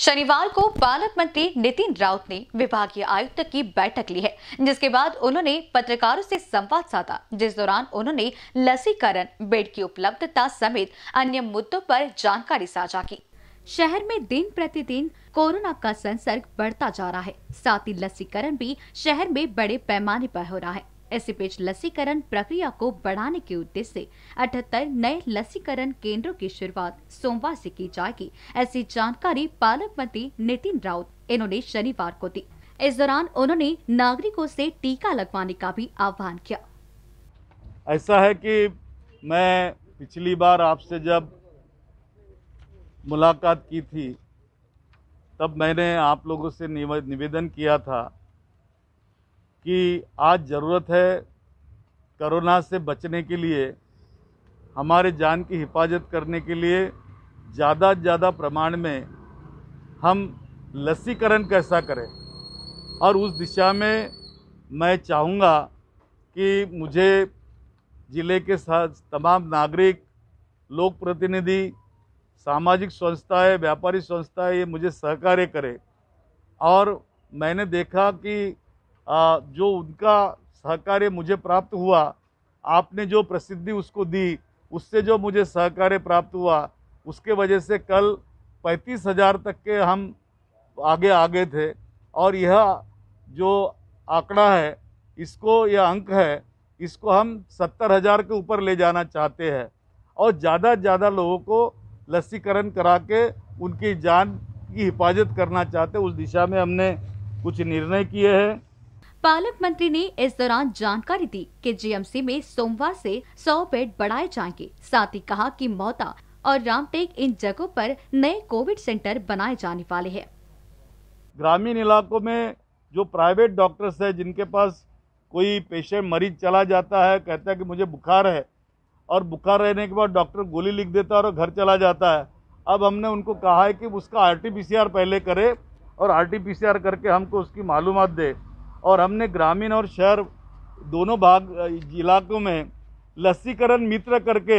शनिवार को पालक मंत्री नितिन राउत ने विभागीय आयुक्त की बैठक ली है जिसके बाद उन्होंने पत्रकारों से संवाद साधा जिस दौरान उन्होंने लसीकरण बेड की उपलब्धता समेत अन्य मुद्दों पर जानकारी साझा की शहर में दिन प्रतिदिन कोरोना का संसर्ग बढ़ता जा रहा है साथ ही लसीकरण भी शहर में बड़े पैमाने पर हो रहा है एसिपेज लसीकरण प्रक्रिया को बढ़ाने के उद्देश्य से अठहत्तर नए लसीकरण केंद्रों की शुरुआत सोमवार से की जाएगी ऐसी जानकारी पालक मंत्री नितिन राउत इन्होंने शनिवार को दी इस दौरान उन्होंने नागरिकों से टीका लगवाने का भी आह्वान किया ऐसा है कि मैं पिछली बार आपसे जब मुलाकात की थी तब मैंने आप लोगों से निवेदन किया था कि आज ज़रूरत है कोरोना से बचने के लिए हमारे जान की हिफाजत करने के लिए ज़्यादा से ज़्यादा प्रमाण में हम लसीकरण कैसा करें और उस दिशा में मैं चाहूँगा कि मुझे ज़िले के साथ तमाम नागरिक लोक प्रतिनिधि सामाजिक संस्थाएं व्यापारी संस्थाएं ये मुझे सहकार्य करें और मैंने देखा कि जो उनका सहकार्य मुझे प्राप्त हुआ आपने जो प्रसिद्धि उसको दी उससे जो मुझे सहकार्य प्राप्त हुआ उसके वजह से कल पैंतीस हजार तक के हम आगे आ गए थे और यह जो आंकड़ा है इसको यह अंक है इसको हम सत्तर हजार के ऊपर ले जाना चाहते हैं और ज़्यादा से ज़्यादा लोगों को लसीकरण करा के उनकी जान की हिफाजत करना चाहते उस दिशा में हमने कुछ निर्णय किए हैं पालक मंत्री ने इस दौरान जानकारी दी कि जीएमसी में सोमवार से 100 बेड बढ़ाए जाएंगे साथ ही कहा कि मौता और रामटेक इन जगहों पर नए कोविड सेंटर बनाए जाने वाले हैं ग्रामीण इलाकों में जो प्राइवेट डॉक्टर्स हैं जिनके पास कोई पेशेंट मरीज चला जाता है कहता है कि मुझे बुखार है और बुखार रहने के बाद डॉक्टर गोली लिख देता है और घर चला जाता है अब हमने उनको कहा है कि उसका आर पहले करे और आर करके हमको उसकी मालूम दे और हमने ग्रामीण और शहर दोनों भाग इलाकों में लस्सीकरण मित्र करके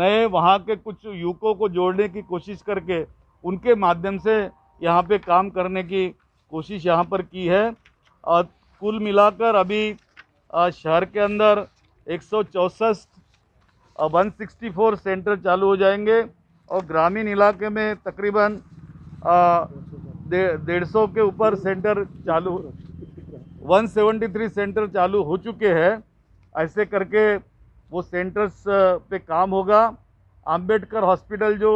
नए वहाँ के कुछ युवकों को जोड़ने की कोशिश करके उनके माध्यम से यहाँ पे काम करने की कोशिश यहाँ पर की है और कुल मिलाकर अभी शहर के अंदर एक सौ चौसठ वन सिक्सटी फोर सेंटर चालू हो जाएंगे और ग्रामीण इलाके में तकरीबन डेढ़ सौ के ऊपर सेंटर चालू 173 सेंटर चालू हो चुके हैं ऐसे करके वो सेंटर्स पे काम होगा अंबेडकर हॉस्पिटल जो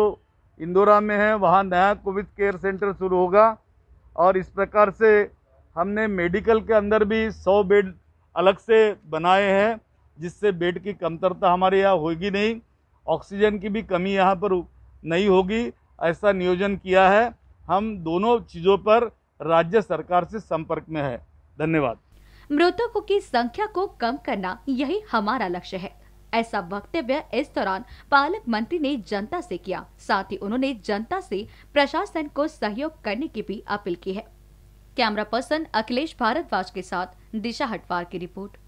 इंदौरा में है वहाँ नया कोविड केयर सेंटर शुरू होगा और इस प्रकार से हमने मेडिकल के अंदर भी 100 बेड अलग से बनाए हैं जिससे बेड की कमतरता हमारे यहाँ होगी नहीं ऑक्सीजन की भी कमी यहाँ पर नहीं होगी ऐसा नियोजन किया है हम दोनों चीज़ों पर राज्य सरकार से संपर्क में है धन्यवाद मृतकों की संख्या को कम करना यही हमारा लक्ष्य है ऐसा वक्तव्य इस दौरान पालक मंत्री ने जनता से किया साथ ही उन्होंने जनता से प्रशासन को सहयोग करने की भी अपील की है कैमरा पर्सन अखिलेश भारद्वाज के साथ दिशा हटवार की रिपोर्ट